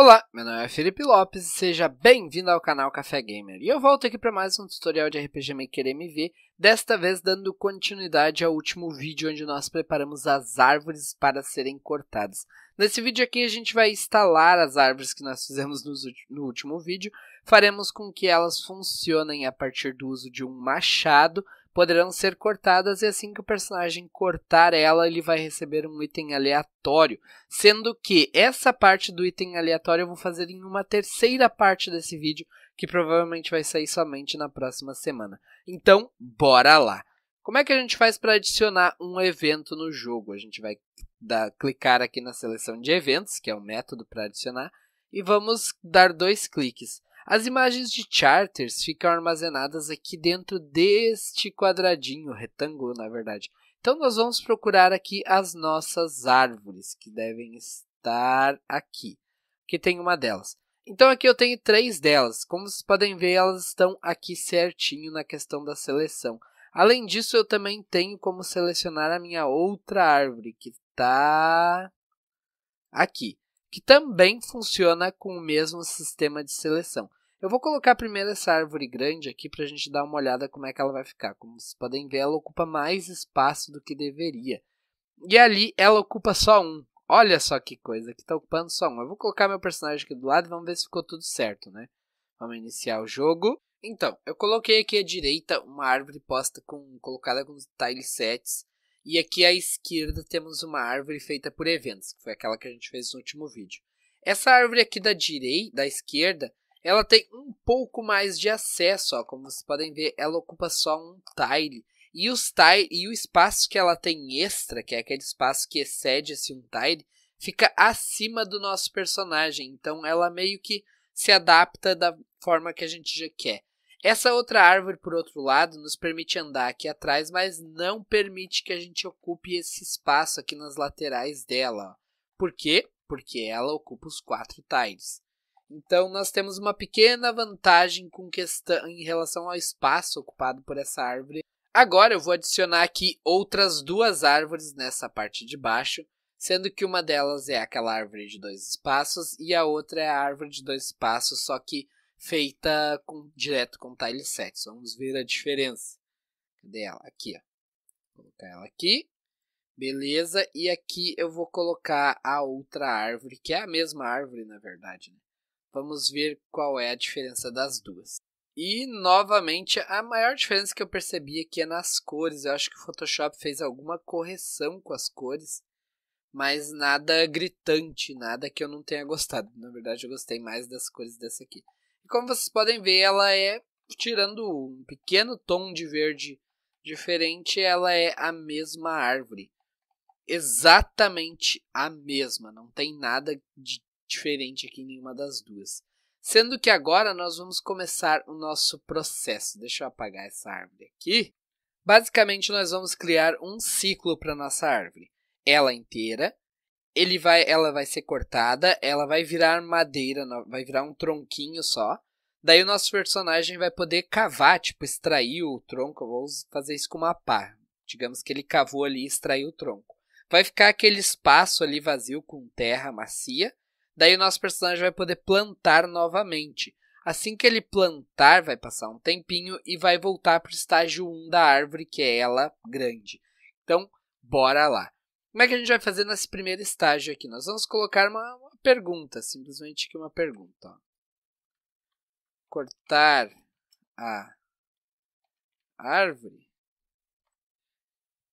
Olá, meu nome é Felipe Lopes e seja bem-vindo ao canal Café Gamer. E eu volto aqui para mais um tutorial de RPG Maker MV, desta vez dando continuidade ao último vídeo onde nós preparamos as árvores para serem cortadas. Nesse vídeo aqui a gente vai instalar as árvores que nós fizemos no último vídeo, faremos com que elas funcionem a partir do uso de um machado, poderão ser cortadas e assim que o personagem cortar ela, ele vai receber um item aleatório. Sendo que essa parte do item aleatório eu vou fazer em uma terceira parte desse vídeo, que provavelmente vai sair somente na próxima semana. Então, bora lá! Como é que a gente faz para adicionar um evento no jogo? A gente vai dar, clicar aqui na seleção de eventos, que é o método para adicionar, e vamos dar dois cliques. As imagens de charters ficam armazenadas aqui dentro deste quadradinho, retângulo na verdade. Então nós vamos procurar aqui as nossas árvores, que devem estar aqui, que tem uma delas. Então aqui eu tenho três delas, como vocês podem ver elas estão aqui certinho na questão da seleção. Além disso, eu também tenho como selecionar a minha outra árvore, que está aqui, que também funciona com o mesmo sistema de seleção. Eu vou colocar primeiro essa árvore grande aqui para a gente dar uma olhada como é que ela vai ficar. Como vocês podem ver, ela ocupa mais espaço do que deveria. E ali ela ocupa só um. Olha só que coisa, que está ocupando só um. Eu vou colocar meu personagem aqui do lado e vamos ver se ficou tudo certo, né? Vamos iniciar o jogo. Então, eu coloquei aqui à direita uma árvore posta com colocada com tile sets e aqui à esquerda temos uma árvore feita por eventos, que foi aquela que a gente fez no último vídeo. Essa árvore aqui da direita, da esquerda, ela tem um pouco mais de acesso, ó, como vocês podem ver, ela ocupa só um tile. E, os tile, e o espaço que ela tem extra, que é aquele espaço que excede esse assim, um tile, fica acima do nosso personagem. Então ela meio que se adapta da forma que a gente já quer. Essa outra árvore, por outro lado, nos permite andar aqui atrás, mas não permite que a gente ocupe esse espaço aqui nas laterais dela. Por quê? Porque ela ocupa os quatro tiles. Então nós temos uma pequena vantagem com questão em relação ao espaço ocupado por essa árvore. Agora eu vou adicionar aqui outras duas árvores nessa parte de baixo, sendo que uma delas é aquela árvore de dois espaços e a outra é a árvore de dois espaços, só que feita com, direto com tile sets. Vamos ver a diferença. Cadê ela? Aqui, ó. Vou colocar ela aqui. Beleza, e aqui eu vou colocar a outra árvore, que é a mesma árvore, na verdade, né? Vamos ver qual é a diferença das duas. E, novamente, a maior diferença que eu percebi aqui é, é nas cores. Eu acho que o Photoshop fez alguma correção com as cores, mas nada gritante, nada que eu não tenha gostado. Na verdade, eu gostei mais das cores dessa aqui. E como vocês podem ver, ela é, tirando um pequeno tom de verde diferente, ela é a mesma árvore. Exatamente a mesma, não tem nada de diferente aqui em nenhuma das duas. Sendo que agora nós vamos começar o nosso processo. Deixa eu apagar essa árvore aqui. Basicamente, nós vamos criar um ciclo para nossa árvore. Ela inteira, ele vai, ela vai ser cortada, ela vai virar madeira, vai virar um tronquinho só. Daí o nosso personagem vai poder cavar, tipo, extrair o tronco. Vou fazer isso com uma pá. Digamos que ele cavou ali e extraiu o tronco. Vai ficar aquele espaço ali vazio com terra macia. Daí o nosso personagem vai poder plantar novamente. Assim que ele plantar, vai passar um tempinho e vai voltar para o estágio 1 da árvore, que é ela grande. Então, bora lá. Como é que a gente vai fazer nesse primeiro estágio aqui? Nós vamos colocar uma, uma pergunta, simplesmente aqui uma pergunta. Ó. Cortar a árvore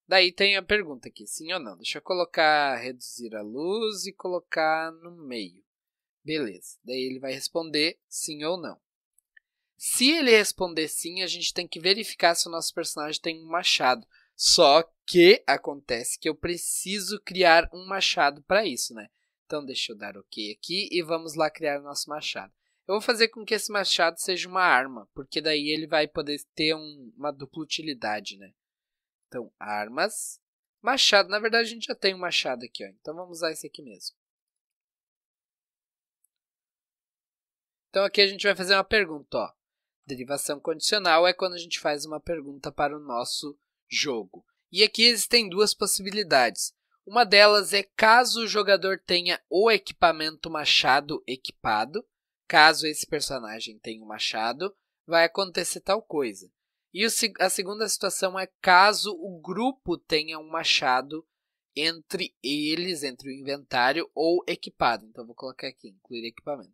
Daí tem a pergunta aqui, sim ou não. Deixa eu colocar reduzir a luz e colocar no meio. Beleza. Daí ele vai responder sim ou não. Se ele responder sim, a gente tem que verificar se o nosso personagem tem um machado. Só que acontece que eu preciso criar um machado para isso, né? Então deixa eu dar OK aqui e vamos lá criar o nosso machado. Eu vou fazer com que esse machado seja uma arma, porque daí ele vai poder ter um, uma dupla utilidade, né? Então, armas. Machado. Na verdade, a gente já tem um machado aqui, ó. Então, vamos usar esse aqui mesmo. Então, aqui a gente vai fazer uma pergunta, ó. Derivação condicional é quando a gente faz uma pergunta para o nosso jogo. E aqui existem duas possibilidades. Uma delas é caso o jogador tenha o equipamento machado equipado, caso esse personagem tenha o um machado, vai acontecer tal coisa. E o, a segunda situação é caso o grupo tenha um machado entre eles, entre o inventário ou equipado. Então vou colocar aqui, incluir equipamento.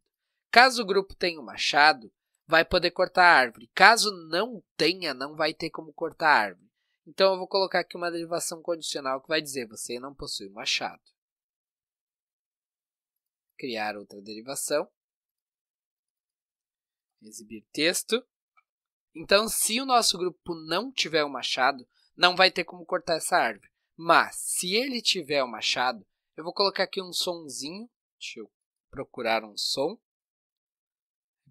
Caso o grupo tenha um machado, vai poder cortar a árvore. Caso não tenha, não vai ter como cortar a árvore. Então eu vou colocar aqui uma derivação condicional que vai dizer você não possui machado. Criar outra derivação. Exibir texto. Então, se o nosso grupo não tiver o machado, não vai ter como cortar essa árvore. Mas, se ele tiver o machado, eu vou colocar aqui um sonzinho. Deixa eu procurar um som.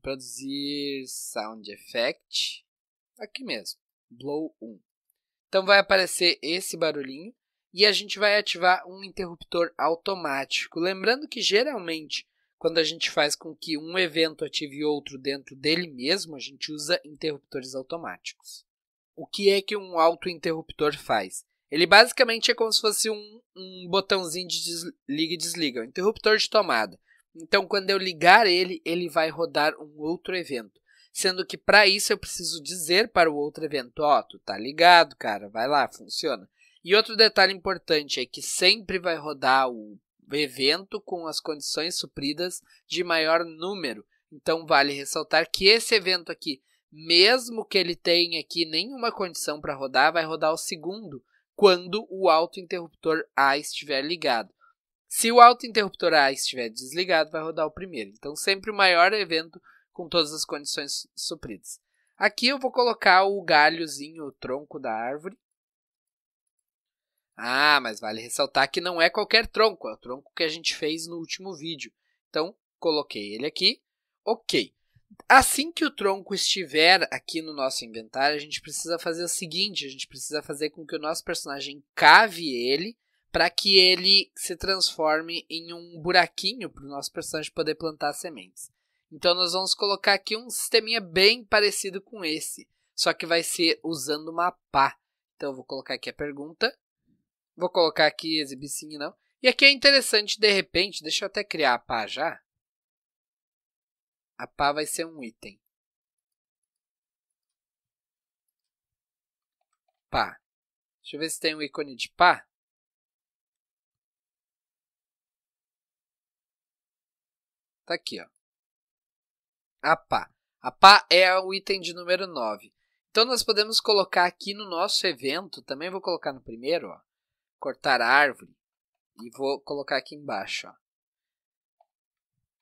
Produzir sound effect. Aqui mesmo. Blow 1. Então vai aparecer esse barulhinho e a gente vai ativar um interruptor automático. Lembrando que geralmente quando a gente faz com que um evento ative outro dentro dele mesmo, a gente usa interruptores automáticos. O que é que um autointerruptor faz? Ele basicamente é como se fosse um, um botãozinho de liga e desliga, é um interruptor de tomada. Então, quando eu ligar ele, ele vai rodar um outro evento. Sendo que para isso eu preciso dizer para o outro evento: Ó, oh, tu tá ligado, cara, vai lá, funciona. E outro detalhe importante é que sempre vai rodar o evento com as condições supridas de maior número. Então vale ressaltar que esse evento aqui, mesmo que ele tenha aqui nenhuma condição para rodar, vai rodar o segundo, quando o autointerruptor A estiver ligado. Se o autointerruptor A estiver desligado, vai rodar o primeiro. Então sempre o maior evento com todas as condições supridas. Aqui eu vou colocar o galhozinho, o tronco da árvore, ah, mas vale ressaltar que não é qualquer tronco, é o tronco que a gente fez no último vídeo. Então, coloquei ele aqui. Ok. Assim que o tronco estiver aqui no nosso inventário, a gente precisa fazer o seguinte: a gente precisa fazer com que o nosso personagem cave ele para que ele se transforme em um buraquinho para o nosso personagem poder plantar sementes. Então nós vamos colocar aqui um sisteminha bem parecido com esse, só que vai ser usando uma pá. Então eu vou colocar aqui a pergunta Vou colocar aqui exibir sim e não. E aqui é interessante, de repente, deixa eu até criar a pá já. A pá vai ser um item. Pá. Deixa eu ver se tem um ícone de pá. Tá aqui, ó. A pá. A pá é o item de número 9. Então, nós podemos colocar aqui no nosso evento, também vou colocar no primeiro, ó cortar árvore e vou colocar aqui embaixo, ó.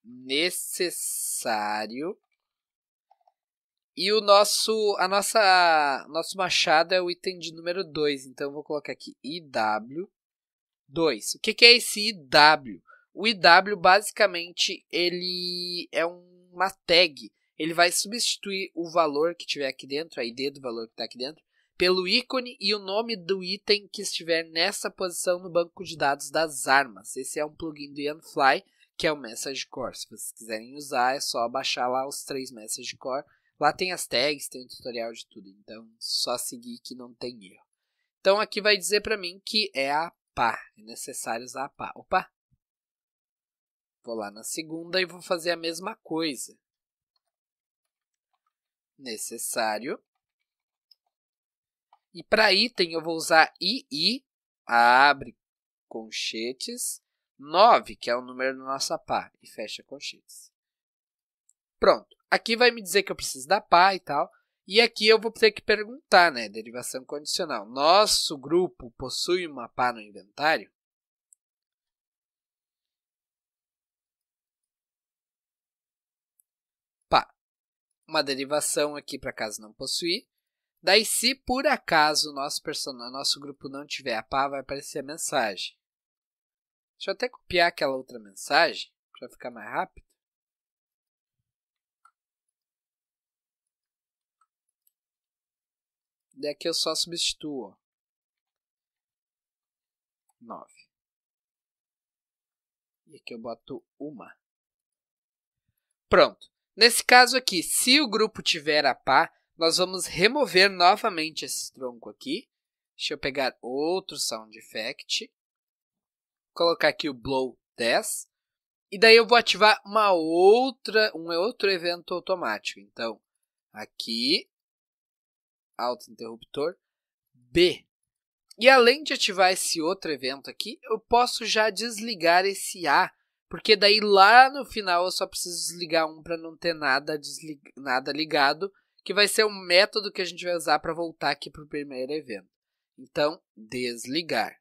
Necessário. E o nosso a nossa nosso machado é o item de número 2, então eu vou colocar aqui IW 2. O que, que é esse IW? O IW basicamente ele é uma tag, ele vai substituir o valor que tiver aqui dentro, a ID do valor que está aqui dentro, pelo ícone e o nome do item que estiver nessa posição no banco de dados das armas. Esse é um plugin do Unfly, que é o Message Core. Se vocês quiserem usar, é só baixar lá os três Message Core. Lá tem as tags, tem o tutorial de tudo, então só seguir que não tem erro. Então aqui vai dizer para mim que é a pá, é necessário usar a pá. Opa! Vou lá na segunda e vou fazer a mesma coisa. Necessário e para item eu vou usar II, abre conchetes, 9, que é o número da nossa pá, e fecha conchetes. Pronto. Aqui vai me dizer que eu preciso da pá e tal. E aqui eu vou ter que perguntar, né? Derivação condicional. Nosso grupo possui uma pá no inventário? Pá. Uma derivação aqui para caso não possuir. Daí, se por acaso o nosso, nosso grupo não tiver a pá, vai aparecer a mensagem. Deixa eu até copiar aquela outra mensagem, para ficar mais rápido. Daqui eu só substituo. 9. E aqui eu boto uma. Pronto. Nesse caso aqui, se o grupo tiver a pá, nós vamos remover novamente esse tronco aqui. Deixa eu pegar outro Sound Effect. Colocar aqui o Blow 10. E daí eu vou ativar uma outra, um outro evento automático. Então, aqui, alto Interruptor, B. E além de ativar esse outro evento aqui, eu posso já desligar esse A, porque daí lá no final eu só preciso desligar um para não ter nada, nada ligado que vai ser o método que a gente vai usar para voltar aqui para o primeiro evento. Então, desligar.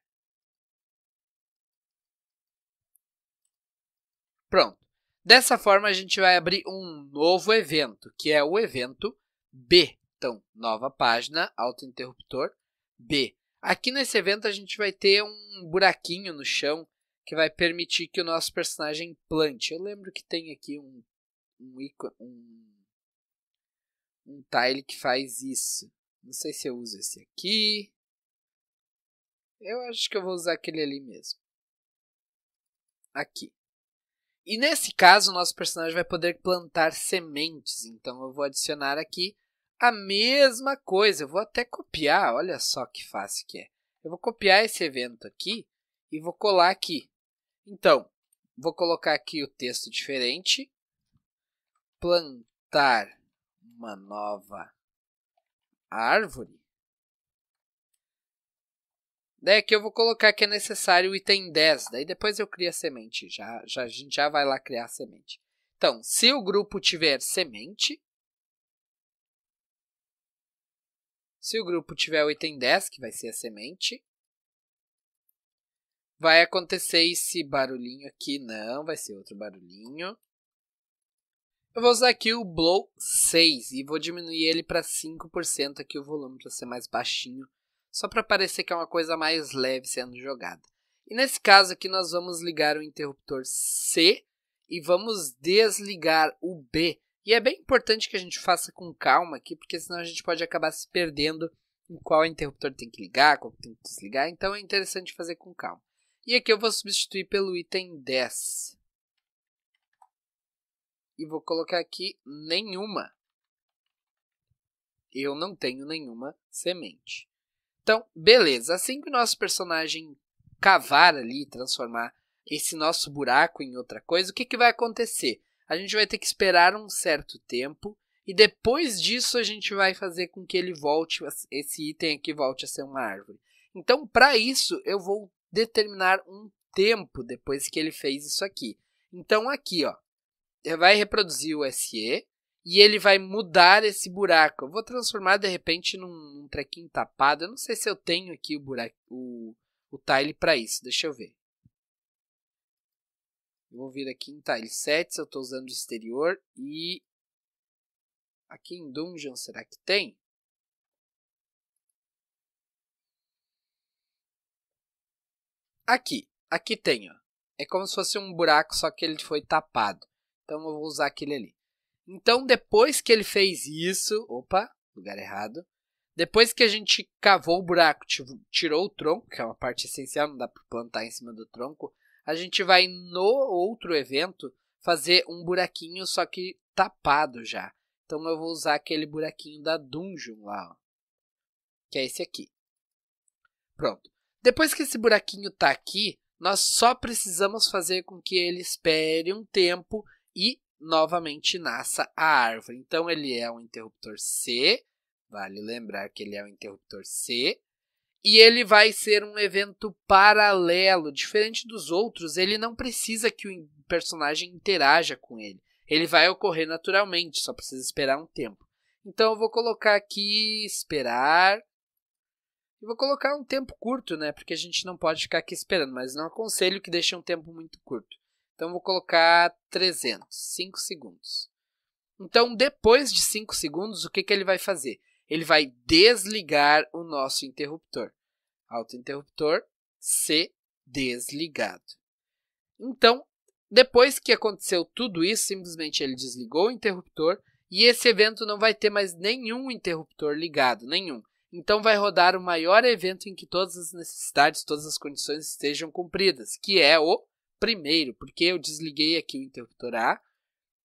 Pronto. Dessa forma, a gente vai abrir um novo evento, que é o evento B. Então, nova página, interruptor B. Aqui nesse evento, a gente vai ter um buraquinho no chão que vai permitir que o nosso personagem plante. Eu lembro que tem aqui um, um ícone, um um tile que faz isso. Não sei se eu uso esse aqui. Eu acho que eu vou usar aquele ali mesmo. Aqui. E nesse caso, o nosso personagem vai poder plantar sementes. Então eu vou adicionar aqui a mesma coisa. Eu vou até copiar, olha só que fácil que é. Eu vou copiar esse evento aqui e vou colar aqui. Então, vou colocar aqui o texto diferente. Plantar uma nova árvore. Daí aqui eu vou colocar que é necessário o item 10. Daí depois eu crio a semente. Já, já, a gente já vai lá criar a semente. Então, se o grupo tiver semente. Se o grupo tiver o item 10, que vai ser a semente. Vai acontecer esse barulhinho aqui. Não, vai ser outro barulhinho. Eu vou usar aqui o Blow 6 e vou diminuir ele para 5% aqui o volume para ser mais baixinho, só para parecer que é uma coisa mais leve sendo jogada. E nesse caso aqui nós vamos ligar o interruptor C e vamos desligar o B. E é bem importante que a gente faça com calma aqui, porque senão a gente pode acabar se perdendo em qual interruptor tem que ligar, qual tem que desligar. Então é interessante fazer com calma. E aqui eu vou substituir pelo item 10 e vou colocar aqui nenhuma. Eu não tenho nenhuma semente. Então, beleza. Assim que o nosso personagem cavar ali, transformar esse nosso buraco em outra coisa, o que, que vai acontecer? A gente vai ter que esperar um certo tempo e depois disso a gente vai fazer com que ele volte, esse item aqui volte a ser uma árvore. Então, para isso, eu vou determinar um tempo depois que ele fez isso aqui. Então, aqui, ó, eh, vai reproduzir o SE e ele vai mudar esse buraco. Eu vou transformar de repente num, num trequinho tapado. Eu não sei se eu tenho aqui o buraco, o, o tile para isso. Deixa eu ver. vou vir aqui em tile sets, eu estou usando o exterior e aqui em dungeon será que tem? Aqui, aqui tem, ó. É como se fosse um buraco, só que ele foi tapado. Então eu vou usar aquele ali. Então depois que ele fez isso, opa, lugar errado. Depois que a gente cavou o buraco, tirou o tronco, que é uma parte essencial, não dá para plantar em cima do tronco, a gente vai no outro evento fazer um buraquinho só que tapado já. Então eu vou usar aquele buraquinho da dungeon lá, ó, que é esse aqui. Pronto. Depois que esse buraquinho está aqui, nós só precisamos fazer com que ele espere um tempo e novamente nasça a árvore. Então ele é um interruptor C, vale lembrar que ele é um interruptor C, e ele vai ser um evento paralelo, diferente dos outros, ele não precisa que o personagem interaja com ele. Ele vai ocorrer naturalmente, só precisa esperar um tempo. Então eu vou colocar aqui esperar. e vou colocar um tempo curto, né? Porque a gente não pode ficar aqui esperando, mas não aconselho que deixe um tempo muito curto. Então vou colocar 300, 5 segundos. Então depois de 5 segundos, o que, que ele vai fazer? Ele vai desligar o nosso interruptor. Autointerruptor C desligado. Então, depois que aconteceu tudo isso, simplesmente ele desligou o interruptor e esse evento não vai ter mais nenhum interruptor ligado, nenhum. Então vai rodar o maior evento em que todas as necessidades, todas as condições estejam cumpridas, que é o primeiro, porque eu desliguei aqui o interruptor A,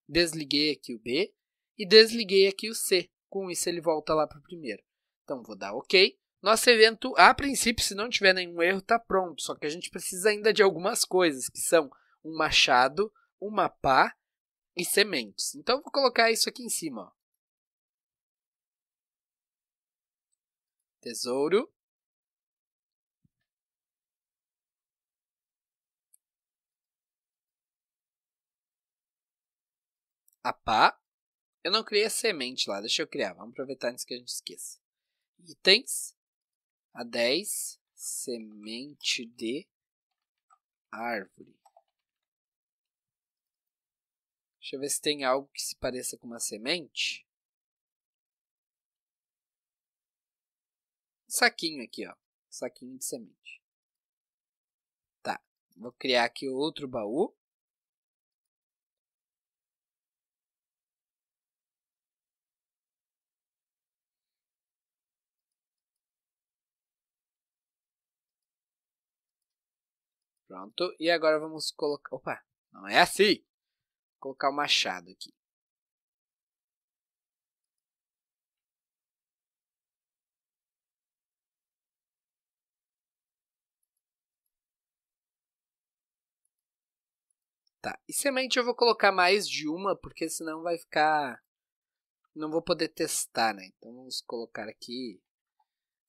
desliguei aqui o B e desliguei aqui o C. Com isso ele volta lá para o primeiro. Então vou dar OK. Nosso evento, a princípio, se não tiver nenhum erro, está pronto. Só que a gente precisa ainda de algumas coisas, que são um machado, uma pá e sementes. Então vou colocar isso aqui em cima. Ó. Tesouro, a ah, pá. Eu não criei a semente lá, deixa eu criar. Vamos aproveitar antes que a gente esqueça. Itens. A 10. Semente de árvore. Deixa eu ver se tem algo que se pareça com uma semente. Saquinho aqui, ó. Saquinho de semente. Tá. Vou criar aqui outro baú. Pronto. E agora vamos colocar... Opa, não é assim. Vou colocar o machado aqui. Tá. E semente eu vou colocar mais de uma, porque senão vai ficar... Não vou poder testar, né? Então vamos colocar aqui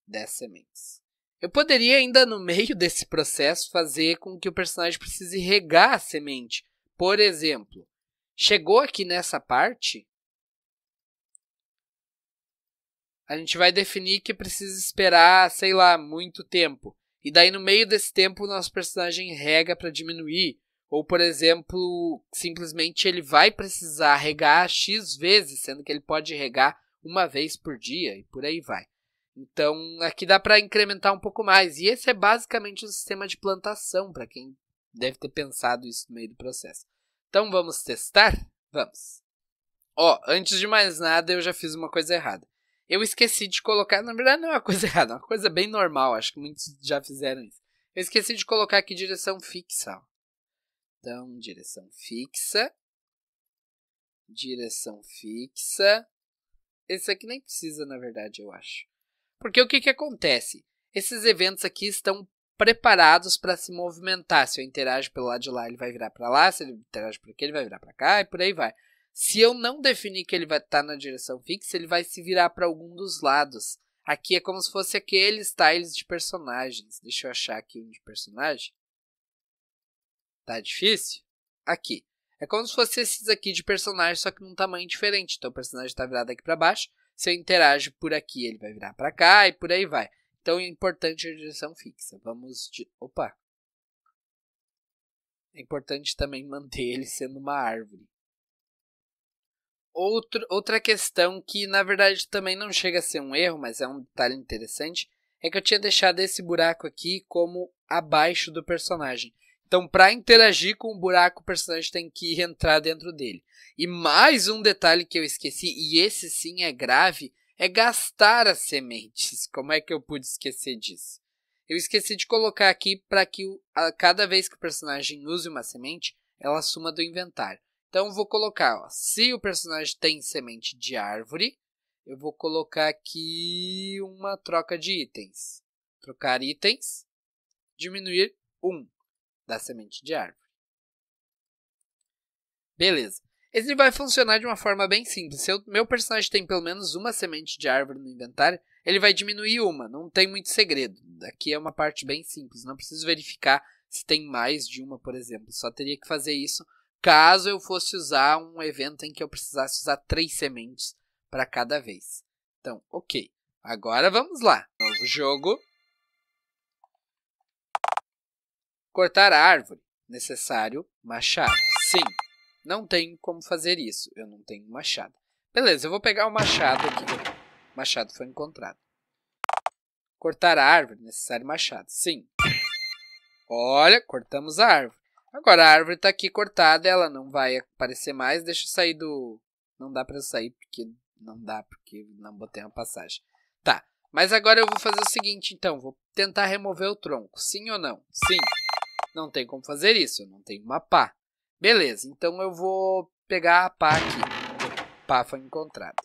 10 sementes. Eu poderia ainda no meio desse processo fazer com que o personagem precise regar a semente. Por exemplo, chegou aqui nessa parte, a gente vai definir que precisa esperar, sei lá, muito tempo. E daí no meio desse tempo o nosso personagem rega para diminuir, ou por exemplo, simplesmente ele vai precisar regar X vezes, sendo que ele pode regar uma vez por dia e por aí vai. Então, aqui dá para incrementar um pouco mais. E esse é basicamente o sistema de plantação, para quem deve ter pensado isso no meio do processo. Então, vamos testar? Vamos. Ó, oh, antes de mais nada, eu já fiz uma coisa errada. Eu esqueci de colocar, na verdade não é uma coisa errada, é uma coisa bem normal, acho que muitos já fizeram isso. Eu esqueci de colocar aqui direção fixa. Então, direção fixa. Direção fixa. Esse aqui nem precisa, na verdade, eu acho. Porque o que, que acontece? Esses eventos aqui estão preparados para se movimentar. Se eu interage pelo lado de lá, ele vai virar para lá. Se ele interage por aqui, ele vai virar para cá e por aí vai. Se eu não definir que ele vai estar tá na direção fixa, ele vai se virar para algum dos lados. Aqui é como se fosse aqueles tiles de personagens. Deixa eu achar aqui um de personagem. Tá difícil? Aqui. É como se fosse esses aqui de personagem, só que num tamanho diferente. Então o personagem está virado aqui para baixo. Se eu interagir por aqui, ele vai virar para cá e por aí vai. Então é importante a direção fixa. Vamos de. Opa! É importante também manter ele sendo uma árvore. Outro, outra questão que na verdade também não chega a ser um erro, mas é um detalhe interessante, é que eu tinha deixado esse buraco aqui como abaixo do personagem. Então, para interagir com o buraco, o personagem tem que entrar dentro dele. E mais um detalhe que eu esqueci, e esse sim é grave, é gastar as sementes. Como é que eu pude esquecer disso? Eu esqueci de colocar aqui para que a, cada vez que o personagem use uma semente, ela suma do inventário. Então, vou colocar, ó, se o personagem tem semente de árvore, eu vou colocar aqui uma troca de itens. Trocar itens, diminuir 1. Um da semente de árvore. Beleza. Ele vai funcionar de uma forma bem simples. Se o meu personagem tem pelo menos uma semente de árvore no inventário, ele vai diminuir uma, não tem muito segredo. Daqui é uma parte bem simples, não preciso verificar se tem mais de uma, por exemplo. Só teria que fazer isso caso eu fosse usar um evento em que eu precisasse usar três sementes para cada vez. Então, ok. Agora vamos lá. Novo jogo, Cortar a árvore. Necessário machado. Sim. Não tenho como fazer isso. Eu não tenho machado. Beleza, eu vou pegar o machado aqui. O machado foi encontrado. Cortar a árvore. Necessário machado. Sim. Olha, cortamos a árvore. Agora a árvore está aqui cortada, ela não vai aparecer mais. Deixa eu sair do. Não dá para sair porque não dá porque não botei uma passagem. Tá. Mas agora eu vou fazer o seguinte, então, vou tentar remover o tronco. Sim ou não? Sim. Não tem como fazer isso, não tenho uma pá. Beleza, então eu vou pegar a pá aqui. Pá foi encontrada.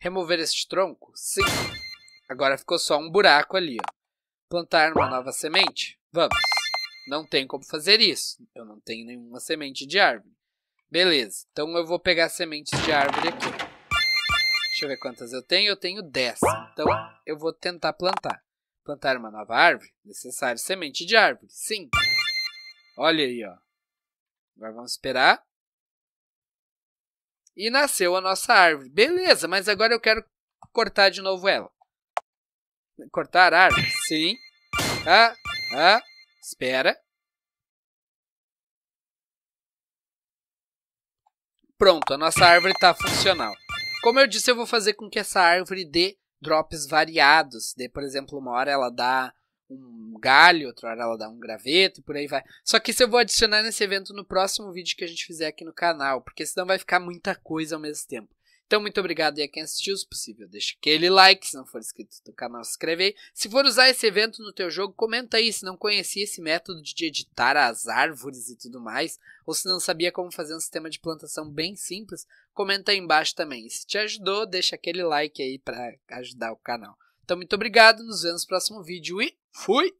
Remover este tronco? Sim. Agora ficou só um buraco ali, ó. Plantar uma nova semente? Vamos. Não tem como fazer isso. Eu não tenho nenhuma semente de árvore. Beleza, então eu vou pegar sementes de árvore aqui. Deixa eu ver quantas eu tenho. Eu tenho 10. Então eu vou tentar plantar. Plantar uma nova árvore? Necessário semente de árvore. Sim. Olha aí, ó. Agora vamos esperar. E nasceu a nossa árvore. Beleza, mas agora eu quero cortar de novo ela. Cortar a árvore? Sim. Ah, ah, espera. Pronto, a nossa árvore está funcional. Como eu disse, eu vou fazer com que essa árvore dê drops variados. Dê, por exemplo, uma hora ela dá um galho, outra hora ela dá um graveto e por aí vai. Só que isso eu vou adicionar nesse evento no próximo vídeo que a gente fizer aqui no canal, porque senão vai ficar muita coisa ao mesmo tempo. Então, muito obrigado a quem assistiu, se possível, deixa aquele like, se não for inscrito no canal, se inscreve aí. Se for usar esse evento no teu jogo, comenta aí se não conhecia esse método de editar as árvores e tudo mais, ou se não sabia como fazer um sistema de plantação bem simples, comenta aí embaixo também. E se te ajudou, deixa aquele like aí para ajudar o canal. Então, muito obrigado, nos vemos no próximo vídeo e Fui!